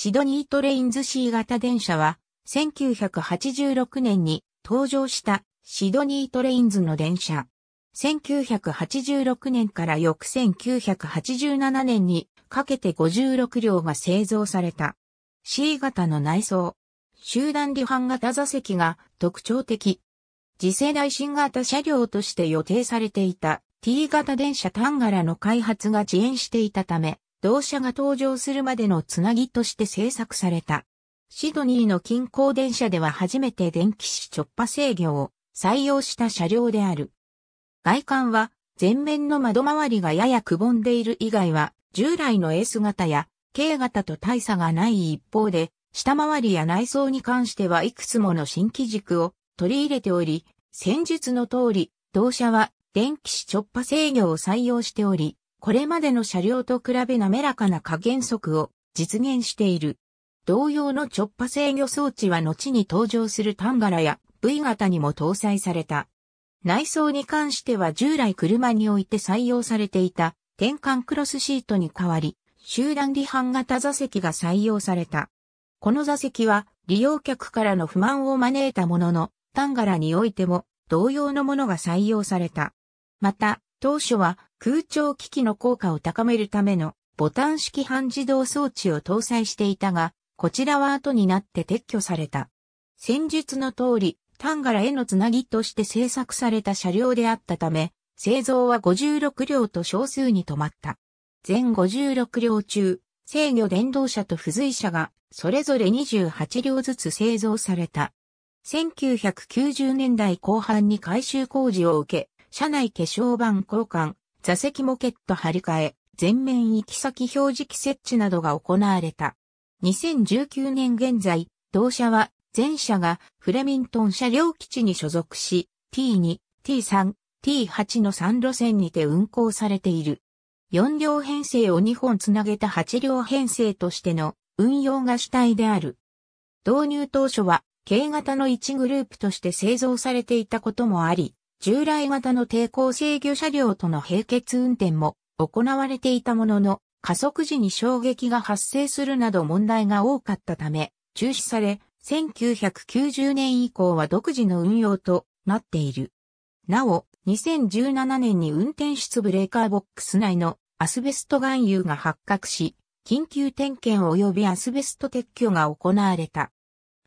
シドニートレインズ C 型電車は、1986年に登場したシドニートレインズの電車。1986年から翌1987年にかけて56両が製造された。C 型の内装。集団離反型座席が特徴的。次世代新型車両として予定されていた T 型電車タンガラの開発が遅延していたため、同社が登場するまでのつなぎとして製作された。シドニーの近郊電車では初めて電気子直波制御を採用した車両である。外観は前面の窓周りがややくぼんでいる以外は従来の S 型や K 型と大差がない一方で、下回りや内装に関してはいくつもの新機軸を取り入れており、戦術の通り、同社は電気子直波制御を採用しており、これまでの車両と比べ滑らかな加減速を実現している。同様の直波制御装置は後に登場するタンガラや V 型にも搭載された。内装に関しては従来車において採用されていた転換クロスシートに代わり、集団離反型座席が採用された。この座席は利用客からの不満を招いたものの、タンガラにおいても同様のものが採用された。また、当初は空調機器の効果を高めるためのボタン式半自動装置を搭載していたが、こちらは後になって撤去された。戦術の通り、タンガラへのつなぎとして製作された車両であったため、製造は56両と少数に止まった。全56両中、制御電動車と付随車が、それぞれ28両ずつ製造された。1990年代後半に改修工事を受け、車内化粧板交換、座席モケット張り替え、全面行き先表示器設置などが行われた。2019年現在、同社は全社がフレミントン車両基地に所属し、T2、T3、T8 の3路線にて運行されている。4両編成を2本つなげた8両編成としての運用が主体である。導入当初は、軽型の1グループとして製造されていたこともあり、従来型の抵抗制御車両との並結運転も行われていたものの、加速時に衝撃が発生するなど問題が多かったため、中止され、1990年以降は独自の運用となっている。なお、2017年に運転室ブレーカーボックス内のアスベスト含有が発覚し、緊急点検及びアスベスト撤去が行われた。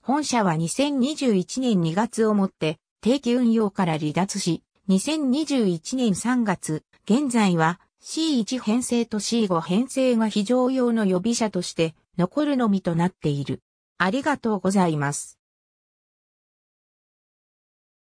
本社は2021年2月をもって定期運用から離脱し、2021年3月、現在は C1 編成と C5 編成が非常用の予備車として残るのみとなっている。ありがとうございます。